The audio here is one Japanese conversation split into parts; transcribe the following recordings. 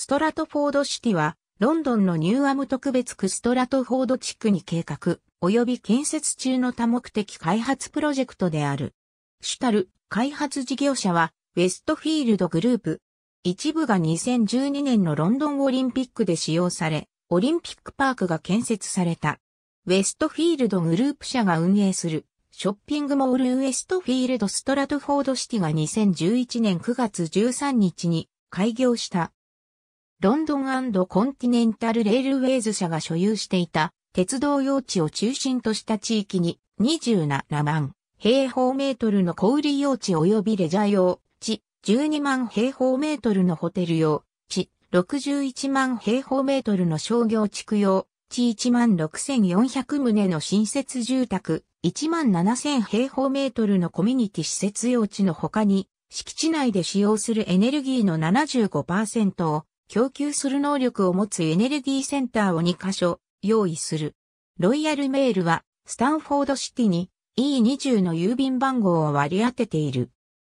ストラトフォードシティは、ロンドンのニューアム特別区ストラトフォード地区に計画、及び建設中の多目的開発プロジェクトである。主たる開発事業者は、ウェストフィールドグループ。一部が2012年のロンドンオリンピックで使用され、オリンピックパークが建設された。ウェストフィールドグループ社が運営する、ショッピングモールウエストフィールドストラトフォードシティが2011年9月13日に開業した。ロンドンコンティネンタルレールウェイズ社が所有していた鉄道用地を中心とした地域に27万平方メートルの小売用地及びレジャー用地12万平方メートルのホテル用地61万平方メートルの商業地区用地1万6400棟の新設住宅1万7000平方メートルのコミュニティ施設用地の他に敷地内で使用するエネルギーの75%を供給する能力を持つエネルギーセンターを2カ所用意する。ロイヤルメールはスタンフォードシティに E20 の郵便番号を割り当てている。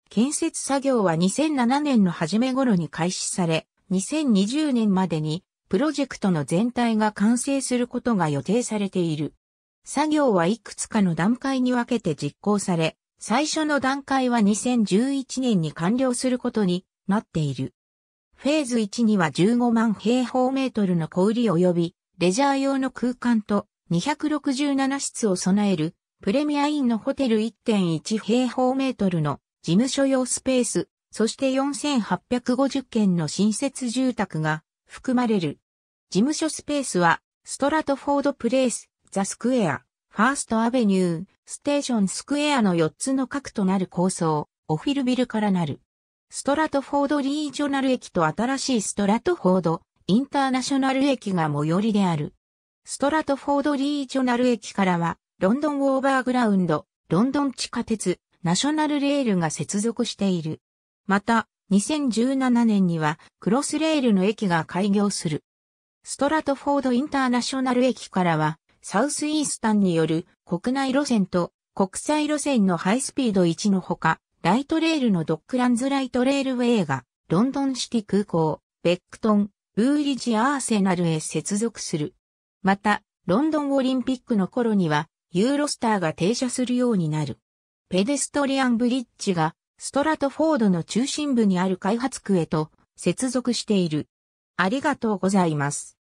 建設作業は2007年の初め頃に開始され、2020年までにプロジェクトの全体が完成することが予定されている。作業はいくつかの段階に分けて実行され、最初の段階は2011年に完了することになっている。フェーズ1には15万平方メートルの小売り及び、レジャー用の空間と267室を備える、プレミアインのホテル1.1平方メートルの事務所用スペース、そして4850件の新設住宅が含まれる。事務所スペースは、ストラトフォードプレイス、ザスクエア、ファーストアベニュー、ステーションスクエアの4つの核となる構想、オフィルビルからなる。ストラトフォードリージョナル駅と新しいストラトフォードインターナショナル駅が最寄りである。ストラトフォードリージョナル駅からは、ロンドンオーバーグラウンド、ロンドン地下鉄、ナショナルレールが接続している。また、2017年には、クロスレールの駅が開業する。ストラトフォードインターナショナル駅からは、サウスイースタンによる国内路線と国際路線のハイスピード1のほか、ライトレールのドックランズライトレールウェイが、ロンドンシティ空港、ベックトン、ブーリジ・アーセナルへ接続する。また、ロンドンオリンピックの頃には、ユーロスターが停車するようになる。ペデストリアンブリッジが、ストラトフォードの中心部にある開発区へと接続している。ありがとうございます。